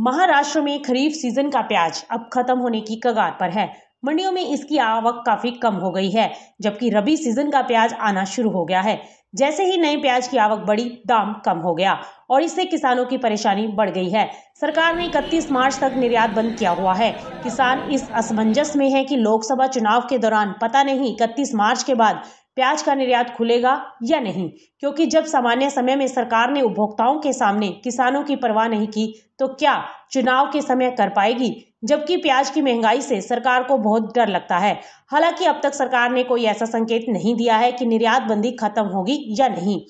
महाराष्ट्र में खरीफ सीजन का प्याज अब खत्म होने की कगार पर है मंडियों में इसकी आवक काफी कम हो गई है जबकि रबी सीजन का प्याज आना शुरू हो गया है जैसे ही नए प्याज की आवक बढ़ी दाम कम हो गया और इससे किसानों की परेशानी बढ़ गई है सरकार ने 31 मार्च तक निर्यात बंद किया हुआ है किसान इस असमंजस में है कि लोकसभा चुनाव के दौरान पता नहीं इकतीस मार्च के बाद प्याज का निर्यात खुलेगा या नहीं क्योंकि जब सामान्य समय में सरकार ने उपभोक्ताओं के सामने किसानों की परवाह नहीं की तो क्या चुनाव के समय कर पाएगी जबकि प्याज की महंगाई से सरकार को बहुत डर लगता है हालांकि अब तक सरकार ने कोई ऐसा संकेत नहीं दिया है कि निर्यात बंदी खत्म होगी या नहीं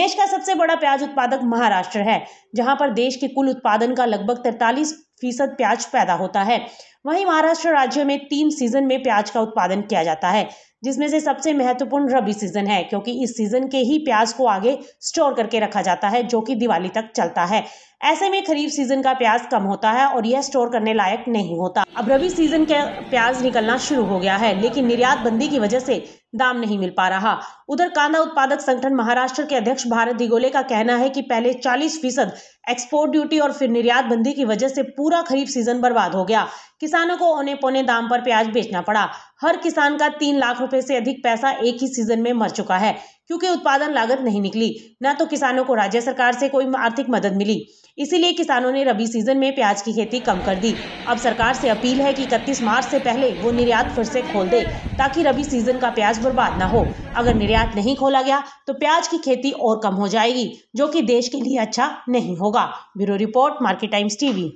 देश का सबसे बड़ा प्याज उत्पादक महाराष्ट्र है जहां पर देश के कुल उत्पादन का लगभग तैतालीस फीसद प्याज पैदा होता है वहीं महाराष्ट्र राज्य में तीन सीजन में प्याज का उत्पादन किया जाता है जिसमें से सबसे महत्वपूर्ण रबी सीजन है क्योंकि इस सीजन के ही प्याज को आगे स्टोर करके रखा जाता है जो कि दिवाली तक चलता है ऐसे में खरीफ सीजन का प्याज कम होता है और यह स्टोर करने लायक नहीं होता अब रबी सीजन का प्याज निकलना शुरू हो गया है लेकिन निर्यात बंदी की वजह से दाम नहीं मिल पा रहा उधर कांदा उत्पादक संगठन महाराष्ट्र के अध्यक्ष भारत दिगोले का कहना है कि पहले 40 फीसद एक्सपोर्ट ड्यूटी और फिर निर्यात बंदी की वजह से पूरा पूरा खरीफ सीजन बर्बाद हो गया किसानों को औने पौने दाम पर प्याज बेचना पड़ा हर किसान का तीन लाख रुपए से अधिक पैसा एक ही सीजन में मर चुका है क्योंकि उत्पादन लागत नहीं निकली न तो किसानों को राज्य सरकार से कोई आर्थिक मदद मिली इसीलिए किसानों ने रबी सीजन में प्याज की खेती कम कर दी अब सरकार से अपील है कि इकतीस मार्च से पहले वो निर्यात फिर से खोल दे ताकि रबी सीजन का प्याज बर्बाद न हो अगर निर्यात नहीं खोला गया तो प्याज की खेती और कम हो जाएगी जो की देश के लिए अच्छा नहीं होगा bureau report Market Times TV